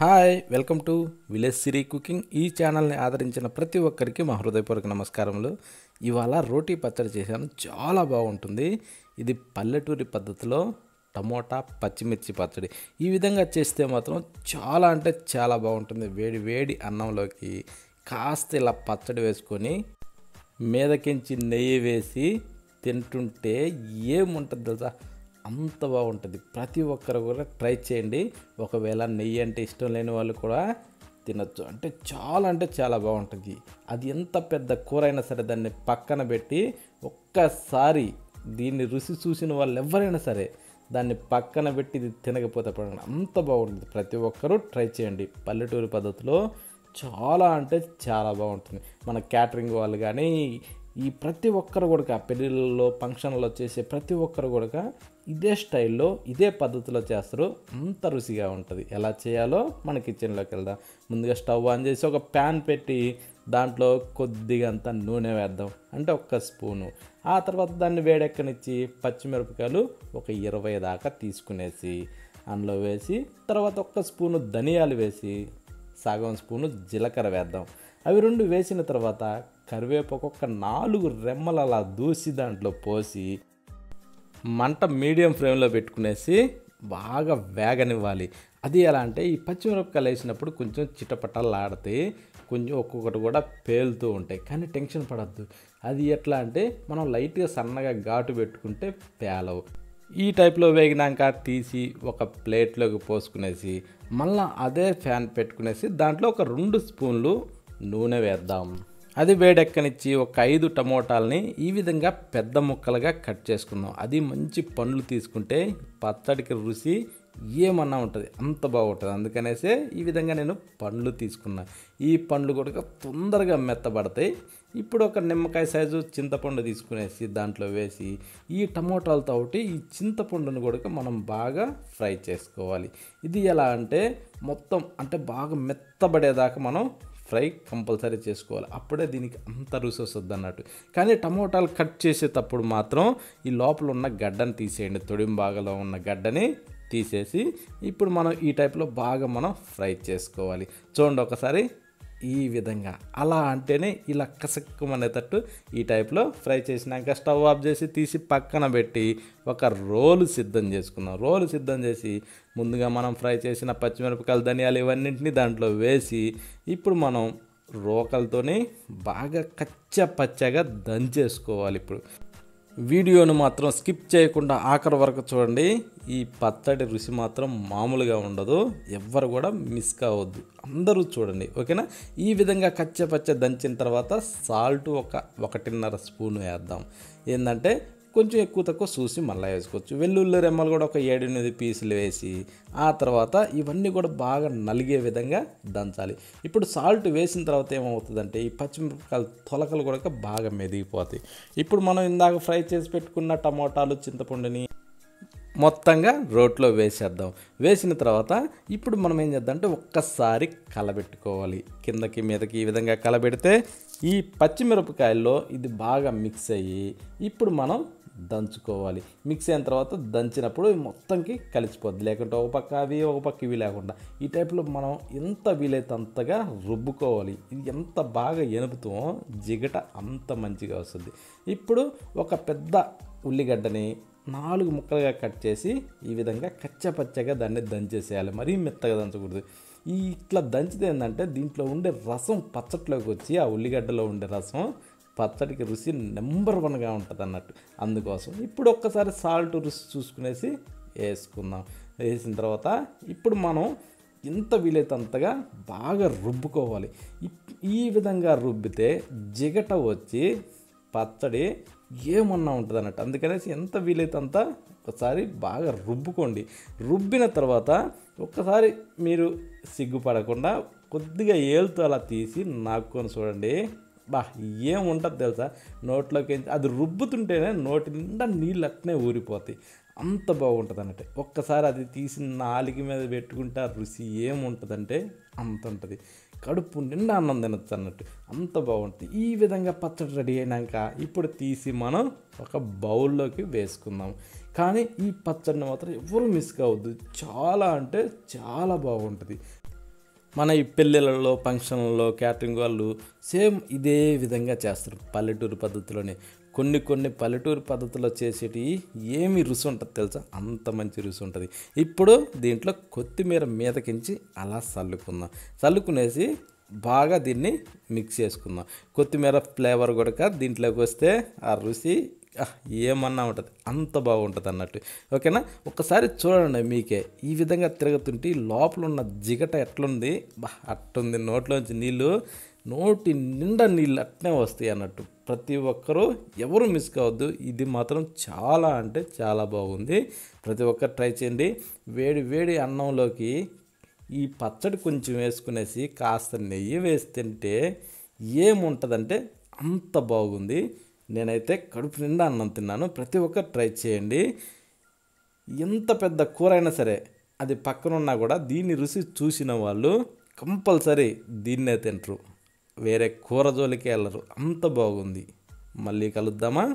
hi welcome to village Siri cooking ఈ ఛానల్ని ఆదరించిన ప్రతి ఒక్కరికి మా హృదయపూర్వక నమస్కారములు ఇవాళ రోటీ పచ్చడి చేశాను చాలా బాగుంటుంది ఇది పల్లెటూరి పద్ధతిలో టమోటా పచ్చిమిర్చి పచ్చడి ఈ విధంగా చేస్తే మాత్రం చాలా అంటే చాలా బాగుంటుంది వేడి వేడి అన్నంలోకి కాస్త ఇలా పచ్చడి వేసుకొని మీదకించి నెయ్యి వేసి తింటుంటే ఏముంటుంది తెలుసా అంత బాగుంటుంది ప్రతి ఒక్కరు కూడా ట్రై చేయండి ఒకవేళ నెయ్యి అంటే ఇష్టం లేని వాళ్ళు కూడా తినచ్చు అంటే చాలా అంటే చాలా బాగుంటుంది అది ఎంత పెద్ద కూర అయినా సరే దాన్ని పక్కన పెట్టి ఒక్కసారి దీన్ని రుచి చూసిన వాళ్ళు ఎవరైనా సరే దాన్ని పక్కన పెట్టి ఇది తినకపోతే పడండి అంత బాగుంటుంది ప్రతి ఒక్కరూ ట్రై చేయండి పల్లెటూరు పద్ధతిలో చాలా అంటే చాలా బాగుంటుంది మన క్యాటరింగ్ వాళ్ళు కానీ ఈ ప్రతి ఒక్కరు కూడా పెళ్ళిళ్ళలో ఫంక్షన్లో చేసే ప్రతి ఒక్కరు కూడా ఇదే స్టైల్లో ఇదే పద్ధతిలో చేస్తారు అంత రుచిగా ఉంటుంది ఎలా చేయాలో మన కిచెన్లోకి వెళ్దాం ముందుగా స్టవ్ ఆన్ చేసి ఒక ప్యాన్ పెట్టి దాంట్లో కొద్దిగా అంత నూనె వేద్దాం అంటే ఒక్క స్పూను ఆ తర్వాత దాన్ని వేడెక్కనిచ్చి పచ్చిమిరపకాయలు ఒక ఇరవై దాకా తీసుకునేసి అందులో వేసి తర్వాత ఒక్క స్పూను ధనియాలు వేసి సగం స్పూను జీలకర్ర వేద్దాం అవి రెండు వేసిన తర్వాత కరివేపాకు ఒక నాలుగు రెమ్మలు అలా దూసి దాంట్లో పోసి మంట మీడియం ఫ్లేమ్లో పెట్టుకునేసి బాగా వేగనివ్వాలి అది ఎలా అంటే ఈ పచ్చిమిరపకాయలు వేసినప్పుడు కొంచెం చిటపటలాడతాయి కొంచెం ఒక్కొక్కటి కూడా పేలుతూ ఉంటాయి కానీ టెన్షన్ పడద్దు అది ఎట్లా అంటే మనం లైట్గా సన్నగా ఘాటు పెట్టుకుంటే పేలవు ఈ టైప్లో వేగినాక తీసి ఒక ప్లేట్లోకి పోసుకునేసి మళ్ళీ అదే ఫ్యాన్ పెట్టుకునేసి దాంట్లో ఒక రెండు స్పూన్లు నూనె వేద్దాం అది వేడెక్కనిచ్చి ఒక ఐదు టమోటాలని ఈ విధంగా పెద్ద ముక్కలుగా కట్ చేసుకున్నాం అది మంచి పండ్లు తీసుకుంటే పచ్చడికి రుచి ఏమన్నా ఉంటుంది అంత బాగుంటుంది అందుకనేసే ఈ విధంగా నేను పండ్లు తీసుకున్నా ఈ పండ్లు కూడా తొందరగా మెత్తబడతాయి ఇప్పుడు ఒక నిమ్మకాయ సైజు చింతపండు తీసుకునేసి దాంట్లో వేసి ఈ టమోటాలతో ఒకటి ఈ చింతపండును కూడా మనం బాగా ఫ్రై చేసుకోవాలి ఇది ఎలా అంటే మొత్తం అంటే బాగా మెత్తబడేదాకా మనం ఫ్రై కంపల్సరీ చేసుకోవాలి అప్పుడే దీనికి అంత రుచి వస్తుంది అన్నట్టు కానీ టమోటాలు కట్ చేసేటప్పుడు మాత్రం ఈ లోపల ఉన్న గడ్డని తీసేయండి తొడిం భాగంలో ఉన్న గడ్డని తీసేసి ఇప్పుడు మనం ఈ టైప్లో బాగా మనం ఫ్రై చేసుకోవాలి చూడండి ఒకసారి ఈ విధంగా అలా అంటేనే ఇలా కసక్కుమనేటట్టు ఈ టైప్లో ఫ్రై చేసినాక స్టవ్ ఆఫ్ చేసి తీసి పక్కన పెట్టి ఒక రోలు సిద్ధం చేసుకున్నాం రోలు సిద్ధం చేసి ముందుగా మనం ఫ్రై చేసిన పచ్చిమిరపకాయలు ధనియాలు ఇవన్నింటినీ దాంట్లో వేసి ఇప్పుడు మనం రోకలతోనే బాగా కచ్చ పచ్చగా దంచేసుకోవాలి ఇప్పుడు వీడియోను మాత్రం స్కిప్ చేయకుండా ఆఖరి వరకు చూడండి ఈ పచ్చడి రుచి మాత్రం మామూలుగా ఉండదు ఎవ్వరు కూడా మిస్ కావద్దు అందరూ చూడండి ఓకేనా ఈ విధంగా కచ్చపచ్చ దంచిన తర్వాత సాల్ట్ ఒక ఒకటిన్నర స్పూన్ వేద్దాం ఏంటంటే కొంచెం ఎక్కువ తక్కువ చూసి మళ్ళీ వేసుకోవచ్చు వెల్లుల్లి రెమ్మలు కూడా ఒక ఏడెనిమిది పీసులు వేసి ఆ తర్వాత ఇవన్నీ కూడా బాగా నలిగే విధంగా దంచాలి ఇప్పుడు సాల్ట్ వేసిన తర్వాత ఏమవుతుందంటే ఈ పచ్చిమిరపకాయలు తొలకలు కూడా బాగా మెదిగిపోతాయి ఇప్పుడు మనం ఇందాక ఫ్రై చేసి పెట్టుకున్న టమోటాలు చింతపండుని మొత్తంగా రోట్లో వేసేద్దాం వేసిన తర్వాత ఇప్పుడు మనం ఏం చేద్దాం అంటే ఒక్కసారి కలబెట్టుకోవాలి కిందకి మీదకి ఈ విధంగా కలబెడితే ఈ పచ్చిమిరపకాయల్లో ఇది బాగా మిక్స్ అయ్యి ఇప్పుడు మనం దంచుకోవాలి మిక్స్ అయిన తర్వాత దంచినప్పుడు మొత్తంకి కలిసిపోద్ది లేకుంటే ఒక పక్క అవి ఒక పక్క ఇవి లేకుండా ఈ టైప్లో మనం ఎంత వీలైతే అంతగా రుబ్బుకోవాలి ఇది ఎంత బాగా ఎనుపుతో జిగట అంత మంచిగా వస్తుంది ఇప్పుడు ఒక పెద్ద ఉల్లిగడ్డని నాలుగు ముక్కలుగా కట్ చేసి ఈ విధంగా కచ్చపచ్చగా దాన్ని దంచేసేయాలి మరీ మెత్తగా దంచకూడదు ఈ ఇట్లా దంచితే ఏంటంటే దీంట్లో ఉండే రసం పచ్చట్లోకి వచ్చి ఆ ఉల్లిగడ్డలో ఉండే రసం పచ్చడికి రుచి నెంబర్ వన్గా ఉంటుంది అన్నట్టు అందుకోసం ఇప్పుడు ఒక్కసారి సాల్ట్ రుచి చూసుకునేసి వేసుకుందాం వేసిన తర్వాత ఇప్పుడు మనం ఇంత వీలైతే బాగా రుబ్బుకోవాలి ఈ విధంగా రుబ్బితే జిగట వచ్చి పచ్చడి ఏమన్నా ఉంటుంది అన్నట్టు అందుకనేసి ఎంత వీలైతే అంత ఒకసారి బాగా రుబ్బుకోండి రుబ్బిన తర్వాత ఒక్కసారి మీరు సిగ్గుపడకుండా కొద్దిగా ఏలుతో అలా తీసి నాకుకొని చూడండి బా ఏముంటుంది తెలుసా నోట్లోకి అది రుబ్బుతుంటేనే నోటి నిండా నీళ్ళు అట్నే ఊరిపోతాయి అంత బాగుంటుంది అన్నట్టు ఒక్కసారి అది తీసి నాలుగు మీద పెట్టుకుంటే ఆ రుచి ఏముంటుందంటే అంత ఉంటుంది కడుపు నిండా అన్నం తినచ్చు అన్నట్టు అంత బాగుంటుంది ఈ విధంగా పచ్చడి రెడీ అయినాక ఇప్పుడు తీసి మనం ఒక బౌల్లోకి వేసుకుందాం కానీ ఈ పచ్చడిని మాత్రం ఎవరు మిస్ కావద్దు చాలా అంటే చాలా బాగుంటుంది మన ఈ పెళ్ళిళ్ళలో ఫంక్షన్లలో క్యాటరింగ్ వాళ్ళు సేమ్ ఇదే విధంగా చేస్తారు పల్లెటూరు పద్ధతిలోనే కొన్ని కొన్ని పల్లెటూరు పద్ధతిలో చేసేటివి ఏమి రుచి ఉంటుంది తెలుసా అంత మంచి రుచి ఉంటుంది ఇప్పుడు దీంట్లో కొత్తిమీర మీదకించి అలా చల్లుకుందాం చల్లుకునేసి బాగా దీన్ని మిక్స్ చేసుకుందాం కొత్తిమీర ఫ్లేవర్ కూడా దీంట్లోకి వస్తే ఆ రుచి ఏమన్నా ఉంటుంది అంత బాగుంటుంది అన్నట్టు ఓకేనా ఒక్కసారి చూడండి మీకే ఈ విధంగా తిరుగుతుంటే లోపల ఉన్న జిగట ఎట్లుంది బా అట్టుంది నోట్లోంచి నీళ్ళు నోటి నిండా నీళ్ళు అట్నే వస్తాయి అన్నట్టు ప్రతి ఒక్కరూ ఎవరు మిస్ కావద్దు ఇది మాత్రం చాలా అంటే చాలా బాగుంది ప్రతి ఒక్కరు ట్రై చేయండి వేడి వేడి అన్నంలోకి ఈ పచ్చడి కొంచెం వేసుకునేసి కాస్త నెయ్యి వేస్తుంటే ఏముంటుందంటే అంత బాగుంది నేనైతే కడుపు నిండా అన్నం తిన్నాను ప్రతి ఒక్కరు ట్రై చేయండి ఎంత పెద్ద కూర అయినా సరే అది పక్కనున్నా కూడా దీన్ని రుచి చూసిన వాళ్ళు కంపల్సరీ దీన్నే తింటారు వేరే కూర జోలికి వెళ్ళరు అంత బాగుంది మళ్ళీ కలుద్దామా